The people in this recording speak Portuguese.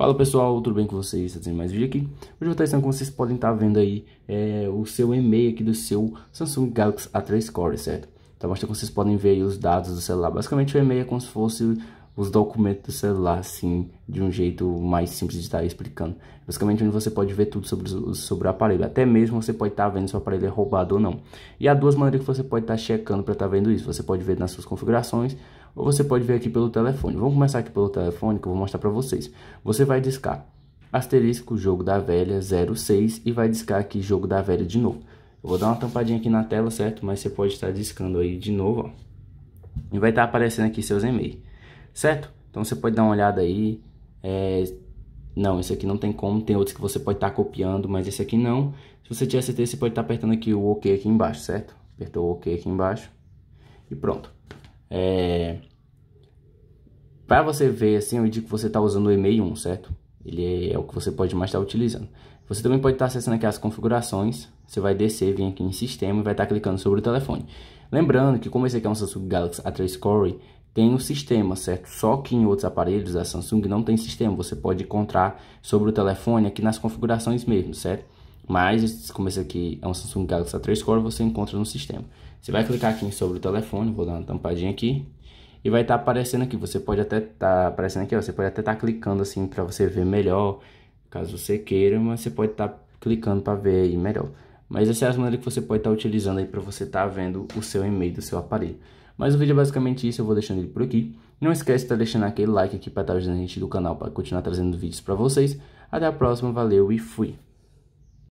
Fala pessoal, tudo bem com vocês? Fazendo tá mais vídeo aqui. Hoje eu vou estar ensinando como vocês podem estar vendo aí é, o seu e-mail aqui do seu Samsung Galaxy A3 Core, certo? Então mostra como vocês podem ver aí os dados do celular. Basicamente o e-mail é como se fosse os documentos do celular, assim, de um jeito mais simples de estar explicando. Basicamente onde você pode ver tudo sobre, sobre o aparelho. Até mesmo você pode estar vendo se o aparelho é roubado ou não. E há duas maneiras que você pode estar checando para estar vendo isso. Você pode ver nas suas configurações ou você pode ver aqui pelo telefone. Vamos começar aqui pelo telefone que eu vou mostrar para vocês. Você vai discar asterisco jogo da velha 06 e vai discar aqui jogo da velha de novo. Eu vou dar uma tampadinha aqui na tela, certo? Mas você pode estar discando aí de novo, ó. E vai estar aparecendo aqui seus e-mails, certo? Então você pode dar uma olhada aí. É... Não, esse aqui não tem como. Tem outros que você pode estar copiando, mas esse aqui não. Se você tiver certeza, você pode estar apertando aqui o OK aqui embaixo, certo? Apertou o OK aqui embaixo. E pronto. É... Para você ver, assim, eu indico que você está usando o e-mail 1, certo? Ele é, é o que você pode mais estar tá utilizando. Você também pode estar tá acessando aqui as configurações. Você vai descer, vir aqui em sistema e vai estar tá clicando sobre o telefone. Lembrando que como esse aqui é um Samsung Galaxy A3 Core, tem o um sistema, certo? Só que em outros aparelhos da Samsung não tem sistema. Você pode encontrar sobre o telefone aqui nas configurações mesmo, certo? Mas, como esse aqui é um Samsung Galaxy A3 Core, você encontra no sistema. Você vai clicar aqui sobre o telefone, vou dar uma tampadinha aqui. E vai estar tá aparecendo aqui, você pode até estar tá aparecendo aqui, ó, você pode até estar tá clicando assim para você ver melhor, caso você queira, mas você pode estar tá clicando para ver aí melhor. Mas essa é a maneira que você pode estar tá utilizando aí para você estar tá vendo o seu e-mail do seu aparelho. Mas o vídeo é basicamente isso, eu vou deixando ele por aqui. Não esquece de estar deixando aquele like aqui para estar ajudando a gente do canal para continuar trazendo vídeos para vocês. Até a próxima, valeu e fui!